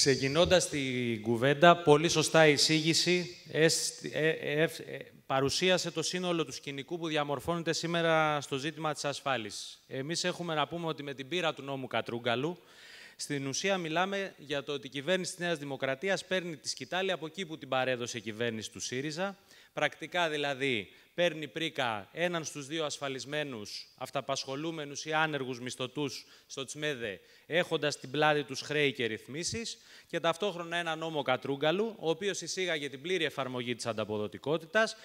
Ξεκινώντας την κουβέντα, πολύ σωστά η εισήγηση ε, ε, ε, παρουσίασε το σύνολο του σκηνικού που διαμορφώνεται σήμερα στο ζήτημα της ασφάλισης. Εμείς έχουμε να πούμε ότι με την πείρα του νόμου Κατρούγκαλου, στην ουσία μιλάμε για το ότι η κυβέρνηση της Νέας Δημοκρατίας παίρνει τη σκητάλη από εκεί που την παρέδωσε η κυβέρνηση του ΣΥΡΙΖΑ Πρακτικά δηλαδή παίρνει πρίκα έναν στους δύο ασφαλισμένους, αυταπασχολούμενους ή άνεργους μισθωτούς στο Τσμέδε, έχοντας την πλάτη τους χρέη και ρυθμίσεις, και ταυτόχρονα ένα νόμο Κατρούγκαλου, ο οποίος εισήγαγε την πλήρη εφαρμογή της ανταποδοτικότητας,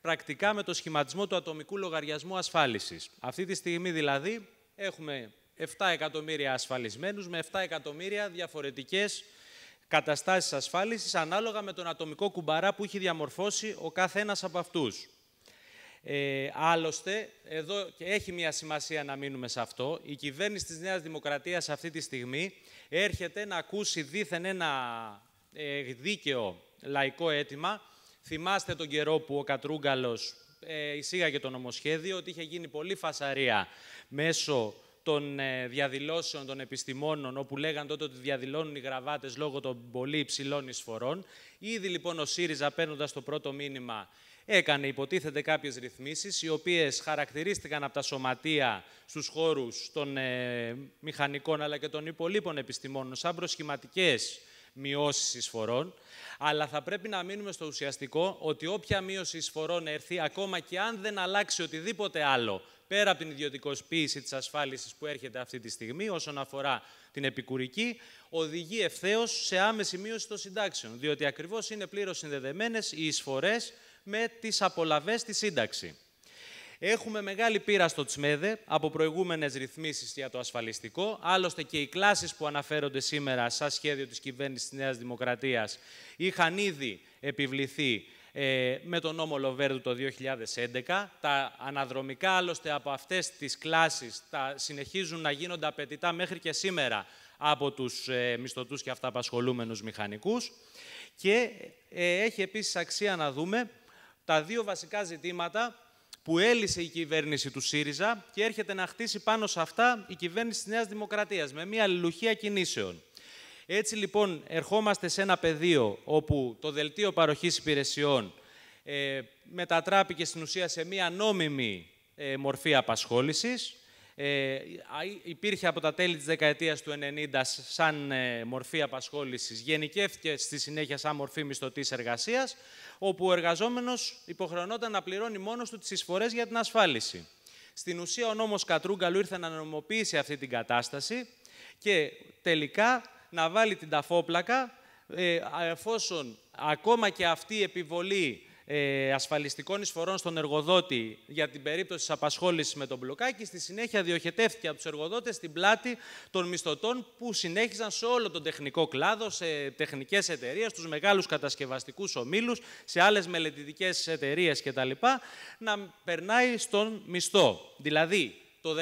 πρακτικά με το σχηματισμό του ατομικού λογαριασμού ασφάλισης. Αυτή τη στιγμή δηλαδή έχουμε 7 εκατομμύρια ασφαλισμένους με 7 εκατομμύρια διαφορετικές καταστάσεις ασφάλισης ανάλογα με τον ατομικό κουμπαρά που έχει διαμορφώσει ο καθένας από αυτούς. Ε, άλλωστε, εδώ και έχει μια σημασία να μείνουμε σε αυτό, η κυβέρνηση της Νέας Δημοκρατίας αυτή τη στιγμή έρχεται να ακούσει δίθεν ένα ε, δίκαιο λαϊκό αίτημα. Θυμάστε τον καιρό που ο Κατρούγκαλος ε, εισήγαγε το νομοσχέδιο, ότι είχε γίνει πολύ φασαρία μέσω των ε, διαδηλώσεων των επιστημόνων, όπου λέγαν τότε ότι διαδηλώνουν οι γραβάτες λόγω των πολύ υψηλών εισφορών. Ήδη λοιπόν ο ΣΥΡΙΖΑ, παίρνοντας το πρώτο μήνυμα, έκανε υποτίθεται κάποιες ρυθμίσεις, οι οποίες χαρακτηρίστηκαν από τα σωματεία στους χώρους των ε, μηχανικών αλλά και των υπολείπων επιστημόνων σαν προσχηματικές μειώσεις εισφορών, αλλά θα πρέπει να μείνουμε στο ουσιαστικό ότι όποια μείωση εισφορών έρθει, ακόμα και αν δεν αλλάξει οτιδήποτε άλλο πέρα από την ιδιωτικοποίηση της ασφάλισης που έρχεται αυτή τη στιγμή όσον αφορά την επικουρική, οδηγεί ευθέως σε άμεση μείωση των συντάξεων, διότι ακριβώς είναι πλήρως συνδεδεμένες οι εισφορές με τις απολαβές της σύνταξη. Έχουμε μεγάλη πείρα στο τσμέδε από προηγούμενες ρυθμίσεις για το ασφαλιστικό. Άλλωστε και οι κλάσεις που αναφέρονται σήμερα σαν σχέδιο της κυβέρνησης της Νέας Δημοκρατίας είχαν ήδη επιβληθεί ε, με τον νόμο Λοβέρδου το 2011. Τα αναδρομικά άλλωστε από αυτές τις κλάσεις τα συνεχίζουν να γίνονται απαιτητά μέχρι και σήμερα από τους ε, μισθωτούς και αυταπασχολούμενους μηχανικούς. Και ε, έχει επίσης αξία να δούμε τα δύο βασικά ζητήματα που έλυσε η κυβέρνηση του ΣΥΡΙΖΑ και έρχεται να χτίσει πάνω σε αυτά η κυβέρνηση της Νέας Δημοκρατίας με μια αλληλουχία κινήσεων. Έτσι λοιπόν ερχόμαστε σε ένα πεδίο όπου το δελτίο παροχής υπηρεσιών ε, μετατράπηκε στην ουσία σε μία νόμιμη ε, μορφή απασχόλησης. Ε, υπήρχε από τα τέλη της δεκαετίας του 90 σαν ε, μορφή απασχόλησης, γενικεύτηκε στη συνέχεια σαν μορφή μισθωτής εργασίας, όπου ο εργαζόμενος υποχρεωνόταν να πληρώνει μόνος του τις εισφορές για την ασφάλιση. Στην ουσία ο νόμος Κατρούγκαλου ήρθε να νομοποιήσει αυτή την κατάσταση και τελικά να βάλει την ταφόπλακα, ε, εφόσον ακόμα και αυτή η επιβολή ε, ασφαλιστικών εισφορών στον εργοδότη για την περίπτωση της απασχόλησης με τον μπλοκάκι, στη συνέχεια διοχετεύτηκε από τους εργοδότες στην πλάτη των μισθωτών που συνέχιζαν σε όλο τον τεχνικό κλάδο, σε τεχνικές εταιρείες, στους μεγάλους κατασκευαστικούς ομίλους, σε άλλες μελετητικές εταιρείες κτλ. να περνάει στον μισθό. Δηλαδή, το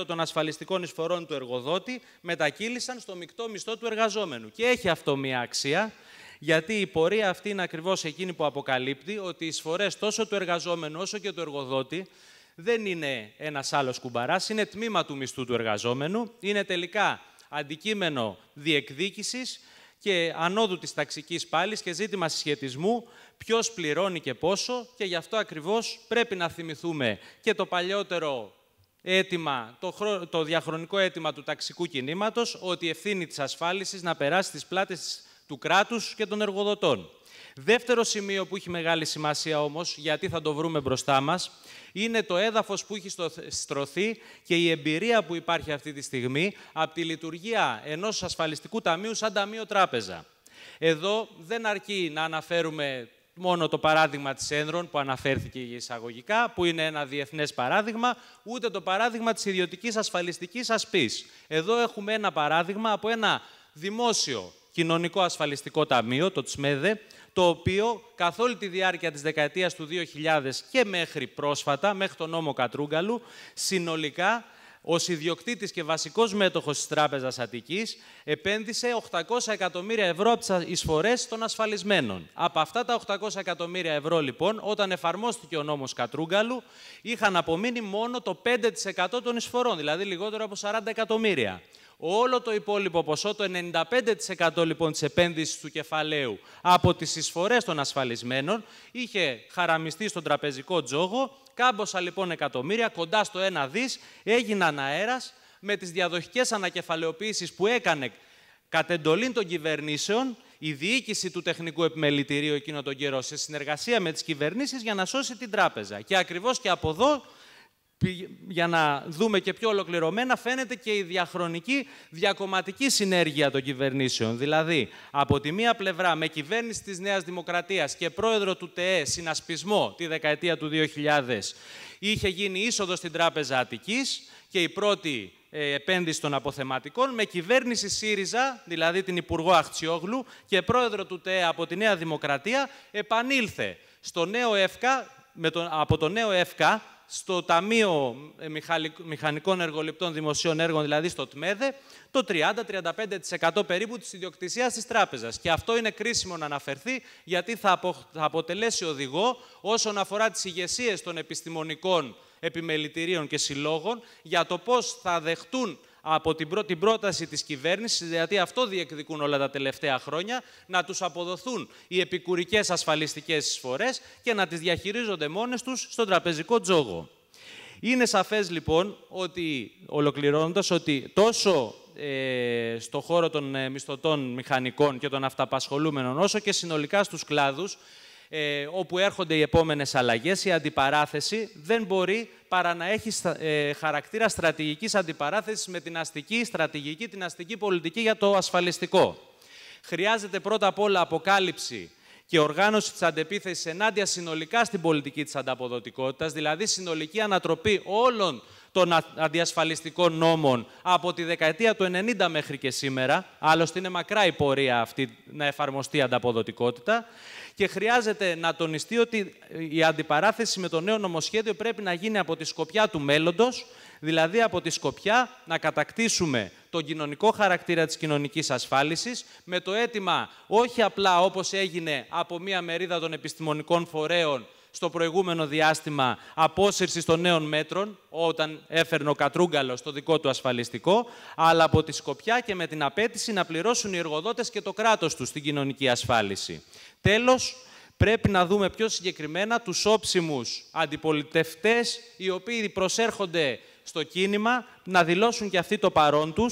13% των ασφαλιστικών εισφορών του εργοδότη μετακύλησαν στο μεικτό μισθό του εργαζόμενου. Και έχει αυτό μία αξία, γιατί η πορεία αυτή είναι ακριβώς εκείνη που αποκαλύπτει ότι οι εισφορές τόσο του εργαζόμενου όσο και του εργοδότη δεν είναι ένας άλλος κουμπαράς, είναι τμήμα του μισθού του εργαζόμενου, είναι τελικά αντικείμενο διεκδίκησης και ανόδου της ταξικής πάλης και ζήτημα συσχετισμού ποιος πληρώνει και πόσο και γι' αυτό ακριβώς πρέπει να θυμηθούμε και το παλιότερο αίτημα, το, το διαχρονικό αίτημα του ταξικού κινήματος ότι η ευθύνη της ασφάλισης να περάσει στις πλάτες του κράτους και των εργοδοτών. Δεύτερο σημείο που έχει μεγάλη σημασία όμως, γιατί θα το βρούμε μπροστά μας, είναι το έδαφος που έχει στρωθεί και η εμπειρία που υπάρχει αυτή τη στιγμή από τη λειτουργία ενός ασφαλιστικού ταμείου σαν ταμείο τράπεζα. Εδώ δεν αρκεί να αναφέρουμε μόνο το παράδειγμα της Ένρων που αναφέρθηκε εισαγωγικά, που είναι ένα διεθνές παράδειγμα, ούτε το παράδειγμα της ιδιωτικής ασφαλιστικής ασπής. Εδώ έχουμε ένα παράδειγμα από ένα δημόσιο κοινωνικό ασφαλιστικό ταμείο, το ΤΣΜΕΔΕ, το οποίο καθ' όλη τη διάρκεια της δεκαετίας του 2000 και μέχρι πρόσφατα, μέχρι τον νόμο Κατρούγκαλου, συνολικά ως ιδιοκτήτης και βασικός μέτοχος της Τράπεζας Αττικής, επένδυσε 800 εκατομμύρια ευρώ από τις εισφορές των ασφαλισμένων. Από αυτά τα 800 εκατομμύρια ευρώ, λοιπόν, όταν εφαρμόστηκε ο νόμος Κατρούγκαλου, είχαν απομείνει μόνο το 5% των εισφορών, δηλαδή λιγότερο από 40 εκατομμύρια. Όλο το υπόλοιπο ποσό, το 95% λοιπόν της επένδυσης του κεφαλαίου από τις εισφορές των ασφαλισμένων, είχε χαραμιστεί στον τραπεζικό τζόγο Κάμποσα λοιπόν εκατομμύρια, κοντά στο ένα δις, έγιναν αέρας με τις διαδοχικές ανακεφαλαιοποίησεις που έκανε κατ' εντολή των κυβερνήσεων η διοίκηση του τεχνικού επιμελητηρίου εκείνο τον καιρό σε συνεργασία με τις κυβερνήσεις για να σώσει την τράπεζα. Και ακριβώς και από εδώ για να δούμε και πιο ολοκληρωμένα, φαίνεται και η διαχρονική διακομματική συνέργεια των κυβερνήσεων. Δηλαδή, από τη μία πλευρά με κυβέρνηση της Νέας Δημοκρατίας και πρόεδρο του ΤΕΕ συνασπισμό τη δεκαετία του 2000, είχε γίνει είσοδο στην Τράπεζα Αττικής και η πρώτη ε, επένδυση των αποθεματικών, με κυβέρνηση ΣΥΡΙΖΑ, δηλαδή την Υπουργό Αχτσιόγλου και πρόεδρο του ΤΕΕ από τη Νέα Δημοκρατία, επανήλθε στο νέο με από το νέο ΕΦΚΑ, στο Ταμείο ε, Μηχανικών Εργοληπτών Δημοσίων Έργων, δηλαδή στο ΤΜΕΔΕ, το 30-35% περίπου της ιδιοκτησίας της τράπεζας. Και αυτό είναι κρίσιμο να αναφερθεί, γιατί θα, αποτελέσει οδηγό όσον αφορά τις ηγεσίες των επιστημονικών επιμελητηρίων και συλλόγων για το πώς θα δεχτούν από την, πρό πρόταση της κυβέρνησης, γιατί αυτό διεκδικούν όλα τα τελευταία χρόνια, να τους αποδοθούν οι επικουρικές ασφαλιστικές εισφορές και να τις διαχειρίζονται μόνες τους στον τραπεζικό τζόγο. Είναι σαφές λοιπόν ότι, ολοκληρώνοντας, ότι τόσο ε, στο χώρο των ε, μισθωτών μηχανικών και των αυταπασχολούμενων, όσο και συνολικά στους κλάδους, ε, όπου έρχονται οι επόμενες αλλαγές, η αντιπαράθεση δεν μπορεί παρά να έχει ε, χαρακτήρα στρατηγικής αντιπαράθεσης με την αστική στρατηγική, την αστική πολιτική για το ασφαλιστικό. Χρειάζεται πρώτα απ' όλα αποκάλυψη και οργάνωση της αντεπίθεσης ενάντια συνολικά στην πολιτική της ανταποδοτικότητας, δηλαδή συνολική ανατροπή όλων των αντιασφαλιστικών νόμων από τη δεκαετία του 90 μέχρι και σήμερα, άλλωστε είναι μακρά η πορεία αυτή να εφαρμοστεί ανταποδοτικότητα, και χρειάζεται να τονιστεί ότι η αντιπαράθεση με το νέο νομοσχέδιο πρέπει να γίνει από τη σκοπιά του μέλλοντος, δηλαδή από τη σκοπιά να κατακτήσουμε τον κοινωνικό χαρακτήρα της κοινωνικής ασφάλισης, με το αίτημα όχι απλά όπως έγινε από μία μερίδα των επιστημονικών φορέων στο προηγούμενο διάστημα απόσυρσης των νέων μέτρων, όταν έφερνε ο Κατρούγκαλος το δικό του ασφαλιστικό, αλλά από τη Σκοπιά και με την απέτηση να πληρώσουν οι εργοδότες και το κράτος τους στην κοινωνική ασφάλιση. Τέλος, πρέπει να δούμε πιο συγκεκριμένα τους όψιμους αντιπολιτευτές, οι οποίοι προσέρχονται στο κίνημα να δηλώσουν και αυτοί το παρόν τους,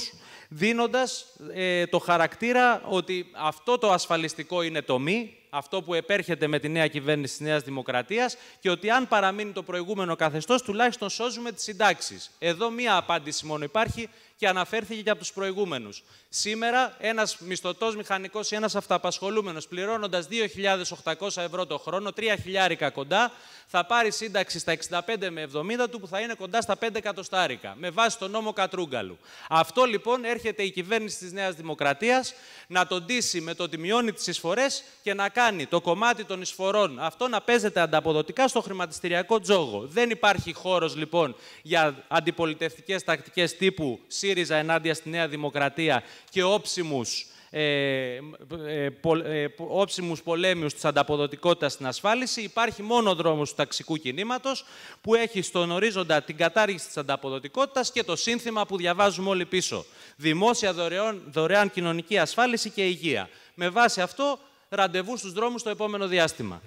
δίνοντας ε, το χαρακτήρα ότι αυτό το ασφαλιστικό είναι το μη, αυτό που επέρχεται με τη νέα κυβέρνηση της Νέας Δημοκρατίας και ότι αν παραμείνει το προηγούμενο καθεστώς, τουλάχιστον σώζουμε τις συντάξεις. Εδώ μία απάντηση μόνο υπάρχει και αναφέρθηκε και από τους προηγούμενους. Σήμερα, ένας μισθωτός μηχανικός ή ένας αυταπασχολούμενο πληρώνοντα 2.800 ευρώ το χρόνο, 3.000 κοντά, θα πάρει σύνταξη στα 65 με 70 του που θα είναι κοντά στα 5 εκατοστάρικα, με βάση τον νόμο Κατρούγκαλου. Αυτό λοιπόν έρχεται η κυβέρνηση της Νέας Δημοκρατίας να τον ντύσει με το ότι μειώνει τις εισφορές και να κάνει το κομμάτι των εισφορών αυτό να παίζεται ανταποδοτικά στο χρηματιστηριακό τζόγο. Δεν υπάρχει χώρος λοιπόν για αντιπολιτευτικές τακτικές τύπου ΣΥΡΙΖΑ ενάντια στη Νέα Δημοκρατία και όψιμους ε, ε, ε πο, ε, όψιμους πολέμιους της ανταποδοτικότητας στην ασφάλιση. Υπάρχει μόνο ο δρόμος του ταξικού κινήματος που έχει στον ορίζοντα την κατάργηση της ανταποδοτικότητας και το σύνθημα που διαβάζουμε όλοι πίσω. Δημόσια δωρεάν, δωρεάν κοινωνική ασφάλιση και υγεία. Με βάση αυτό ραντεβού στους δρόμους το επόμενο διάστημα.